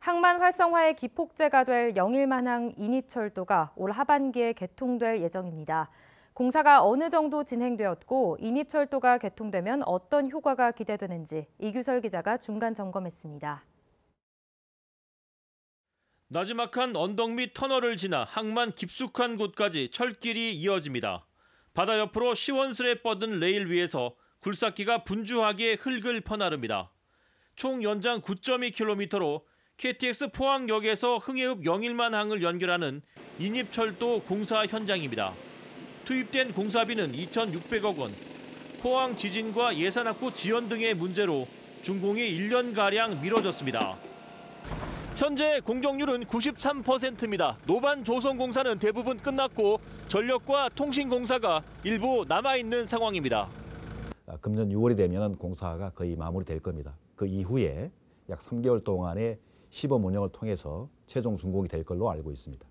항만 활성화의 기폭제가 될 영일만항 인입철도가 올 하반기에 개통될 예정입니다. 공사가 어느 정도 진행되었고 인입철도가 개통되면 어떤 효과가 기대되는지 이규설 기자가 중간 점검했습니다. 나지막한 언덕 및 터널을 지나 항만 깊숙한 곳까지 철길이 이어집니다. 바다 옆으로 시원스레 뻗은 레일 위에서 굴삭기가 분주하게 흙을 퍼나릅니다. 총 연장 9.2km로 KTX 포항역에서 흥해읍 영일만 항을 연결하는 인입철도 공사 현장입니다. 투입된 공사비는 2,600억 원. 포항 지진과 예산 확보 지연 등의 문제로 준공이 1년가량 미뤄졌습니다. 현재 공정률은 93%입니다. 노반 조성공사는 대부분 끝났고 전력과 통신공사가 일부 남아있는 상황입니다. 아, 금년 6월이 되면 공사가 거의 마무리될 겁니다. 그 이후에 약 3개월 동안의 시범 운영을 통해서 최종 준공이 될 걸로 알고 있습니다.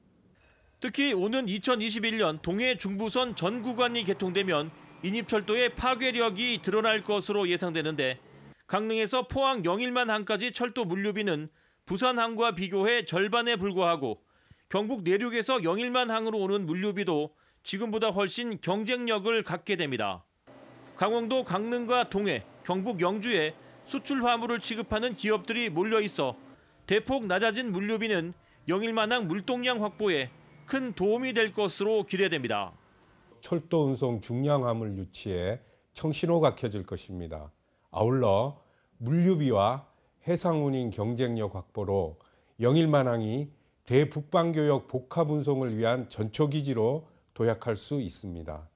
특히 오는 2021년 동해 중부선 전 구간이 개통되면 인입철도의 파괴력이 드러날 것으로 예상되는데 강릉에서 포항 영일만 항까지 철도 물류비는 부산항과 비교해 절반에 불과하고 경북 내륙에서 영일만 항으로 오는 물류비도 지금보다 훨씬 경쟁력을 갖게 됩니다. 강원도 강릉과 동해, 경북 영주에 수출 화물을 취급하는 기업들이 몰려 있어 대폭 낮아진 물류비는 영일만항 물동량 확보에 큰 도움이 될 것으로 기대됩니다. 철도 운송 중량함을 유치해 청신호가 켜질 것입니다. 아울러 물류비와 해상운임 경쟁력 확보로 영일만항이 대북방교역 복합운송을 위한 전초기지로 도약할 수 있습니다.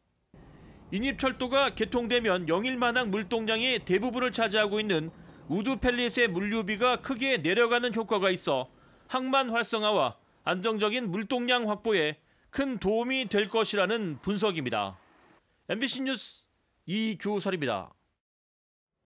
인입철도가 개통되면 영일만항 물동량이 대부분을 차지하고 있는 우드 펠릿의 물류비가 크게 내려가는 효과가 있어 항만 활성화와 안정적인 물동량 확보에 큰 도움이 될 것이라는 분석입니다. MBC 뉴스 이규설입니다.